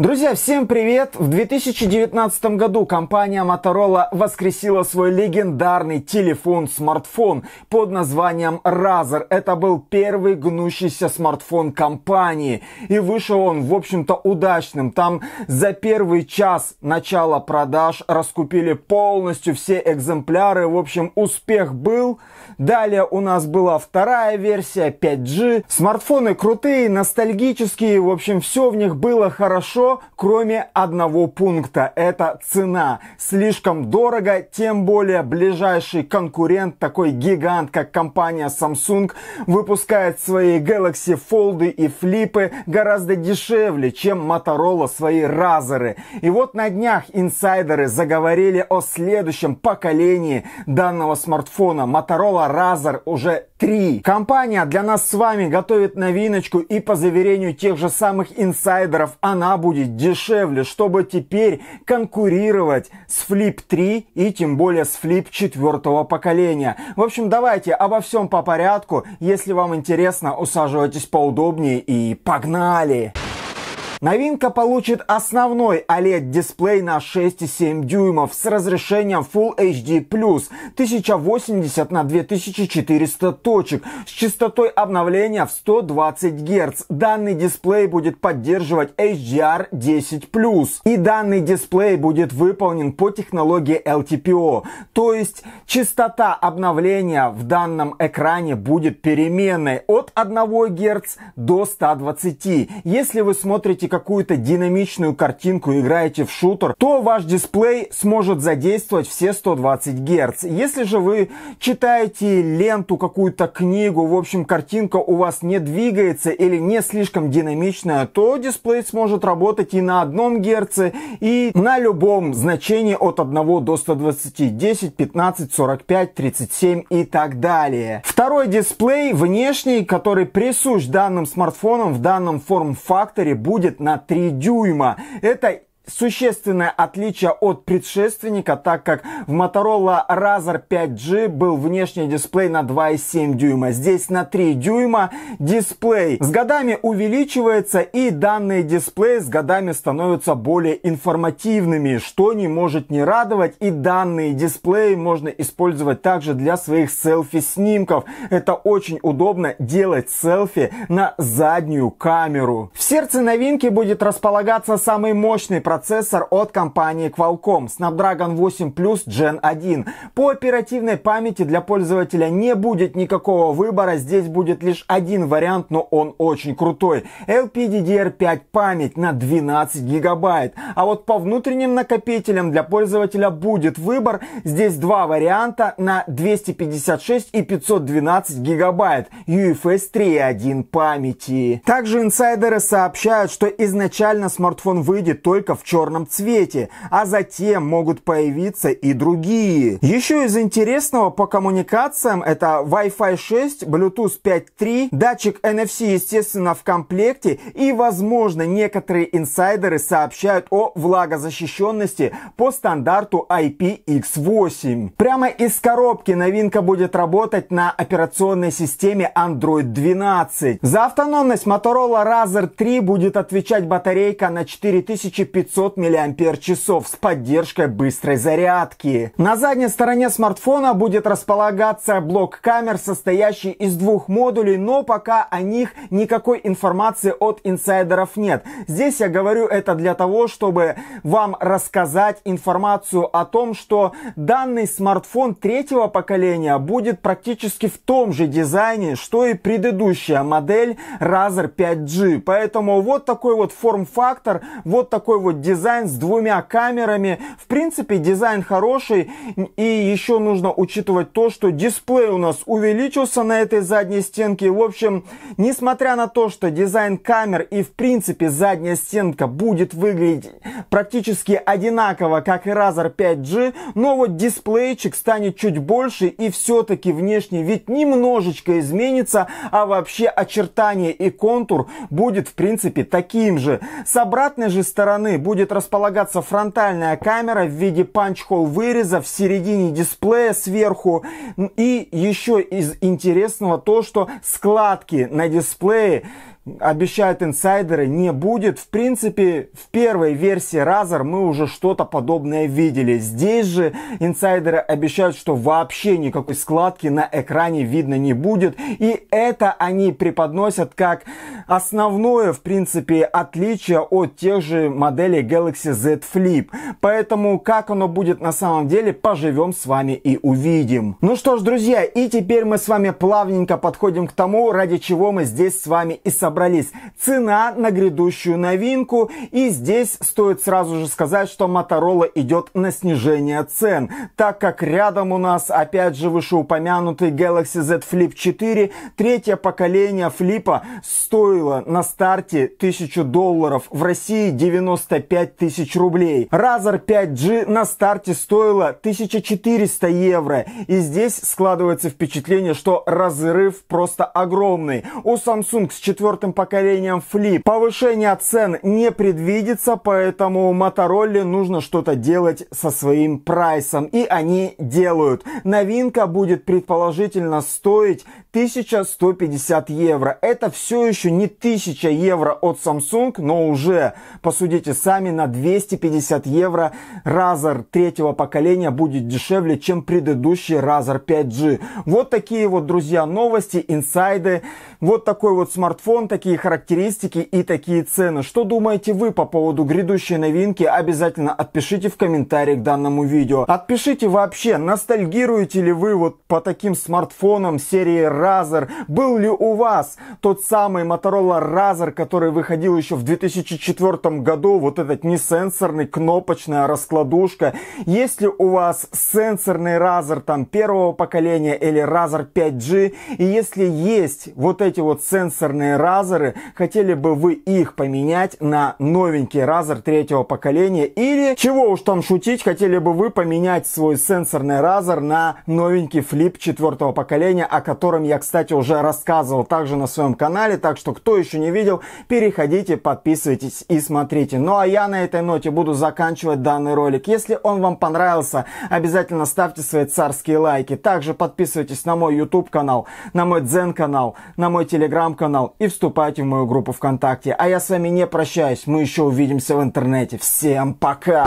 Друзья, всем привет! В 2019 году компания Motorola воскресила свой легендарный телефон-смартфон под названием Razer. Это был первый гнущийся смартфон компании. И вышел он, в общем-то, удачным. Там за первый час начала продаж раскупили полностью все экземпляры. В общем, успех был. Далее у нас была вторая версия 5G. Смартфоны крутые, ностальгические. В общем, все в них было хорошо кроме одного пункта. Это цена. Слишком дорого, тем более ближайший конкурент, такой гигант, как компания Samsung, выпускает свои Galaxy Fold и Flip гораздо дешевле, чем Motorola свои Razer'ы. И вот на днях инсайдеры заговорили о следующем поколении данного смартфона. Motorola Razer уже 3. Компания для нас с вами готовит новиночку и по заверению тех же самых инсайдеров она будет дешевле, чтобы теперь конкурировать с Flip 3 и тем более с Flip 4 поколения. В общем, давайте обо всем по порядку. Если вам интересно, усаживайтесь поудобнее и погнали! Новинка получит основной OLED-дисплей на 6,7 дюймов с разрешением Full HD+, 1080 на 2400 точек, с частотой обновления в 120 Гц. Данный дисплей будет поддерживать HDR10+. И данный дисплей будет выполнен по технологии LTPO, то есть частота обновления в данном экране будет переменной от 1 Гц до 120. Если вы смотрите какую-то динамичную картинку, играете в шутер, то ваш дисплей сможет задействовать все 120 Гц. Если же вы читаете ленту, какую-то книгу, в общем, картинка у вас не двигается или не слишком динамичная, то дисплей сможет работать и на одном герце и на любом значении от 1 до 120, 10, 15, 45, 37 и так далее. Второй дисплей внешний, который присущ данным смартфонам в данном форм-факторе, будет на 3 дюйма. Это существенное отличие от предшественника, так как в Motorola Razr 5G был внешний дисплей на 2,7 дюйма. Здесь на 3 дюйма дисплей. С годами увеличивается и данные дисплеи с годами становятся более информативными, что не может не радовать. И данные дисплеи можно использовать также для своих селфи-снимков. Это очень удобно делать селфи на заднюю камеру. В сердце новинки будет располагаться самый мощный процессор процессор от компании Qualcomm Snapdragon 8 Plus Gen 1. По оперативной памяти для пользователя не будет никакого выбора, здесь будет лишь один вариант, но он очень крутой. LPDDR5 память на 12 гигабайт. А вот по внутренним накопителям для пользователя будет выбор, здесь два варианта на 256 и 512 гигабайт UFS 3.1 памяти. Также инсайдеры сообщают, что изначально смартфон выйдет только в черном цвете, а затем могут появиться и другие. Еще из интересного по коммуникациям это Wi-Fi 6, Bluetooth 5.3, датчик NFC, естественно, в комплекте и, возможно, некоторые инсайдеры сообщают о влагозащищенности по стандарту IPX8. Прямо из коробки новинка будет работать на операционной системе Android 12. За автономность Motorola Razr 3 будет отвечать батарейка на 4500 500 мАч с поддержкой быстрой зарядки. На задней стороне смартфона будет располагаться блок камер, состоящий из двух модулей, но пока о них никакой информации от инсайдеров нет. Здесь я говорю это для того, чтобы вам рассказать информацию о том, что данный смартфон третьего поколения будет практически в том же дизайне, что и предыдущая модель Razer 5G. Поэтому вот такой вот форм-фактор, вот такой вот дизайн с двумя камерами. В принципе, дизайн хороший. И еще нужно учитывать то, что дисплей у нас увеличился на этой задней стенке. В общем, несмотря на то, что дизайн камер и в принципе задняя стенка будет выглядеть практически одинаково, как и Razer 5G, но вот дисплейчик станет чуть больше и все-таки внешний вид немножечко изменится, а вообще очертания и контур будет в принципе таким же. С обратной же стороны будет будет располагаться фронтальная камера в виде панчхол выреза в середине дисплея сверху. И еще из интересного то, что складки на дисплее обещают инсайдеры, не будет. В принципе, в первой версии Razer мы уже что-то подобное видели. Здесь же инсайдеры обещают, что вообще никакой складки на экране видно не будет. И это они преподносят как основное, в принципе, отличие от тех же моделей Galaxy Z Flip. Поэтому как оно будет на самом деле, поживем с вами и увидим. Ну что ж, друзья, и теперь мы с вами плавненько подходим к тому, ради чего мы здесь с вами и собрались. Цена на грядущую новинку. И здесь стоит сразу же сказать, что Motorola идет на снижение цен, так как рядом у нас опять же вышеупомянутый Galaxy Z Flip 4, третье поколение флипа стоит стоила на старте 1000 долларов, в России 95 тысяч рублей. Razer 5G на старте стоило 1400 евро. И здесь складывается впечатление, что разрыв просто огромный. У Samsung с четвертым поколением Flip повышение цен не предвидится, поэтому Motorola нужно что-то делать со своим прайсом. И они делают. Новинка будет предположительно стоить 1150 евро. Это все еще не 1000 евро от Samsung, но уже, посудите сами, на 250 евро Razer третьего поколения будет дешевле, чем предыдущий Razer 5G. Вот такие вот, друзья, новости, инсайды. Вот такой вот смартфон, такие характеристики и такие цены. Что думаете вы по поводу грядущей новинки? Обязательно отпишите в комментарии к данному видео. Отпишите вообще, ностальгируете ли вы вот по таким смартфонам серии Razer? Был ли у вас тот самый мотор Motorola Razr, который выходил еще в 2004 году, вот этот не сенсорный, кнопочная раскладушка. Если у вас сенсорный Razr там первого поколения или Razr 5G, и если есть вот эти вот сенсорные Razrы, хотели бы вы их поменять на новенький Razr третьего поколения, или, чего уж там шутить, хотели бы вы поменять свой сенсорный Razr на новенький Flip четвертого поколения, о котором я, кстати, уже рассказывал также на своем канале, так что кто еще не видел, переходите, подписывайтесь и смотрите. Ну а я на этой ноте буду заканчивать данный ролик. Если он вам понравился, обязательно ставьте свои царские лайки. Также подписывайтесь на мой YouTube канал, на мой Дзен канал, на мой Telegram канал и вступайте в мою группу ВКонтакте. А я с вами не прощаюсь, мы еще увидимся в интернете. Всем пока!